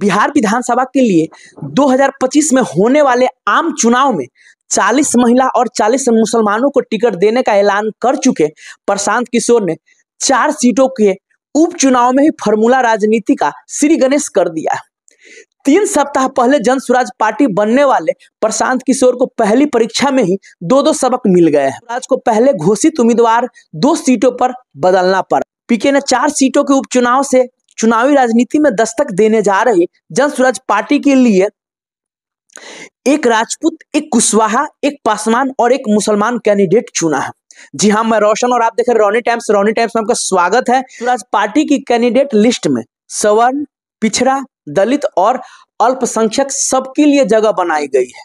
बिहार विधानसभा के लिए 2025 में होने वाले आम चुनाव में 40 महिला और 40 मुसलमानों को टिकट देने का ऐलान कर चुके प्रशांत किशोर ने चार सीटों के उपचुनाव में ही फॉर्मूला राजनीति का श्री गणेश कर दिया तीन सप्ताह पहले जन स्वराज पार्टी बनने वाले प्रशांत किशोर को पहली परीक्षा में ही दो दो सबक मिल गए हैं स्वराज को पहले घोषित उम्मीदवार दो सीटों पर बदलना पड़ा पीके ने चार सीटों के उपचुनाव से चुनावी राजनीति में दस्तक देने जा रहे जन स्वराज पार्टी के लिए एक राजपूत एक कुशवाहा एक पासवान और एक मुसलमान कैंडिडेट चुना है जी हाँ मैं रोशन और आप देख रहे रोनी टाइम्स रोनी टाइम्स में आपका स्वागत है स्वराज पार्टी की कैंडिडेट लिस्ट में सवर्ण पिछड़ा दलित और अल्पसंख्यक सबके लिए जगह बनाई गई है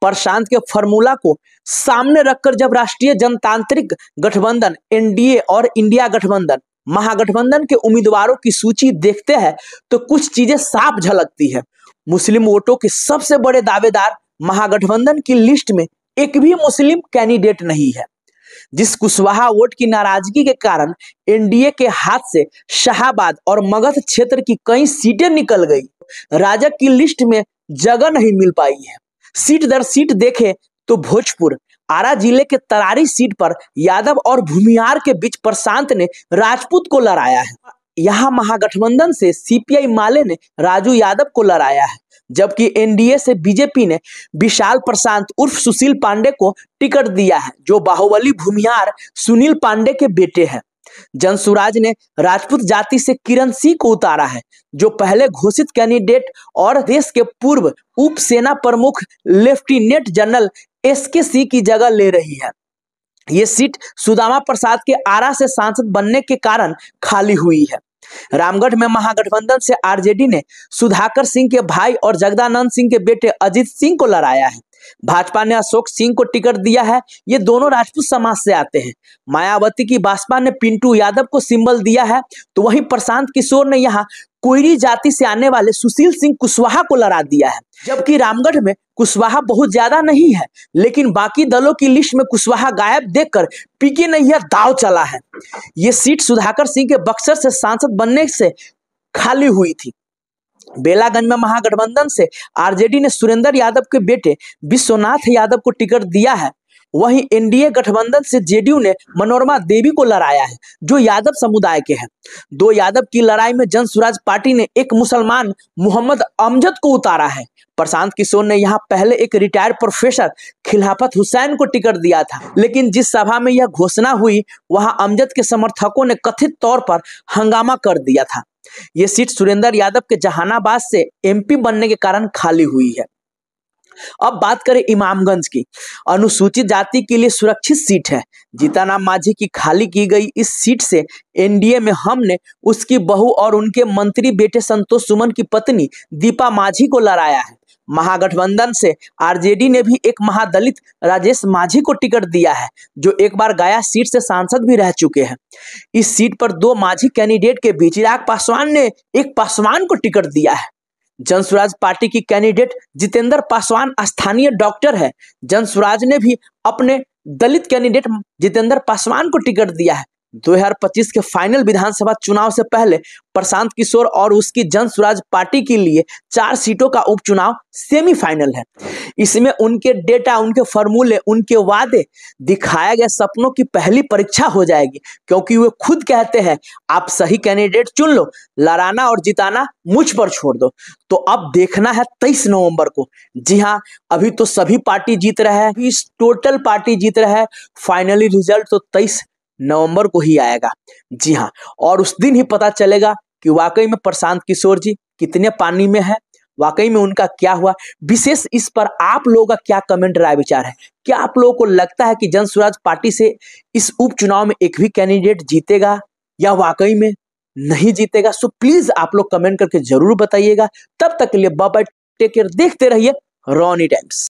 प्रशांत के फॉर्मूला को सामने रखकर जब राष्ट्रीय जनतांत्रिक गठबंधन एनडीए और इंडिया गठबंधन महागठबंधन के उम्मीदवारों की सूची देखते हैं तो कुछ चीजें साफ झलकती है मुस्लिम वोटों के सबसे बड़े दावेदार महागठबंधन की लिस्ट में एक भी मुस्लिम कैंडिडेट नहीं है जिस कुशवाहा वोट की नाराजगी के कारण एनडीए के हाथ से शाहबाद और मगध क्षेत्र की कई सीटें निकल गई राजक की लिस्ट में जगह नहीं मिल पाई है सीट दर सीट देखें तो भोजपुर आरा जिले के तरारी सीट पर यादव और भूमिहार के बीच प्रशांत ने राजपूत को लड़ाया है यहाँ महागठबंधन से सीपीआई माले ने राजू यादव को लड़ाया है जबकि एनडीए से बीजेपी ने विशाल प्रशांत उर्फ सुशील पांडे को टिकट दिया है जो बाहुबली भूमिहार सुनील पांडे के बेटे हैं जनसुराज ने राजपूत जाति से किरण सिंह को उतारा है जो पहले घोषित कैंडिडेट और देश के पूर्व उप सेना प्रमुख लेफ्टिनेंट जनरल एस के सी की जगह ले रही है ये सीट सुदामा प्रसाद के आरा से सांसद बनने के कारण खाली हुई है रामगढ़ में महागठबंधन से आरजेडी ने सुधाकर सिंह के भाई और जगदानंद सिंह के बेटे अजीत सिंह को लड़ाया है भाजपा ने अशोक सिंह को टिकट दिया है ये दोनों राजपूत समाज से आते हैं मायावती की भाजपा ने पिंटू यादव को सिंबल दिया है तो वहीं प्रशांत किशोर ने यहाँ कोयरी जाति से आने वाले सुशील सिंह कुशवाहा को लड़ा दिया है जबकि रामगढ़ में कुशवाहा बहुत ज्यादा नहीं है लेकिन बाकी दलों की लिस्ट में कुशवाहा गायब देखकर पीके नैया दाव चला है ये सीट सुधाकर सिंह के बक्सर से सांसद बनने से खाली हुई थी बेलागंज में महागठबंधन से आरजेडी ने सुरेंद्र यादव के बेटे विश्वनाथ यादव को टिकट दिया है वहीं एनडीए गठबंधन से जेडीयू ने मनोरमा देवी को लड़ाया है जो यादव समुदाय के हैं दो यादव की लड़ाई में जन स्वराज पार्टी ने एक मुसलमान मोहम्मद अमजद को उतारा है प्रशांत किशोर ने यहाँ पहले एक रिटायर्ड प्रोफेसर खिलाफत हुसैन को टिकट दिया था लेकिन जिस सभा में यह घोषणा हुई वहां अमजद के समर्थकों ने कथित तौर पर हंगामा कर दिया था ये सीट सुरेंद्र यादव के जहानाबाद से एमपी बनने के कारण खाली हुई है अब बात करें इमामगंज की अनुसूचित जाति के लिए सुरक्षित सीट है जीताराम मांझी की खाली की गई इस सीट से एनडीए में हमने उसकी बहू और उनके मंत्री बेटे संतोष सुमन की पत्नी दीपा मांझी को लड़ाया है महागठबंधन से आरजेडी ने भी एक महादलित राजेश मांझी को टिकट दिया है जो एक बार गया सीट से सांसद भी रह चुके हैं इस सीट पर दो माझी कैंडिडेट के बीच चिराग पासवान ने एक पासवान को टिकट दिया है जन स्वराज पार्टी की कैंडिडेट जितेंद्र पासवान स्थानीय डॉक्टर है जन स्वराज ने भी अपने दलित कैंडिडेट जितेंद्र पासवान को टिकट दिया है 2025 के फाइनल विधानसभा चुनाव से पहले प्रशांत किशोर और उसकी जन स्वराज पार्टी के लिए चार सीटों का उपचुनाव सेमीफाइनल है इसमें उनके डेटा उनके फॉर्मूले उनके वादे दिखाया गया सपनों की पहली परीक्षा हो जाएगी क्योंकि वे खुद कहते हैं आप सही कैंडिडेट चुन लो लड़ाना और जिताना मुझ पर छोड़ दो तो अब देखना है तेईस नवंबर को जी हाँ अभी तो सभी पार्टी जीत रहे हैं टोटल पार्टी जीत रहा है फाइनली रिजल्ट तो तेईस नवंबर को ही आएगा जी हाँ और उस दिन ही पता चलेगा कि वाकई में प्रशांत किशोर जी कितने पानी में है वाकई में उनका क्या हुआ विशेष इस पर आप लोगों का क्या कमेंट राय विचार है क्या आप लोगों को लगता है कि जन स्वराज पार्टी से इस उपचुनाव में एक भी कैंडिडेट जीतेगा या वाकई में नहीं जीतेगा सो प्लीज आप लोग कमेंट करके जरूर बताइएगा तब तक के लिए बाबा टेक केयर देखते रहिए रॉनी टाइम्स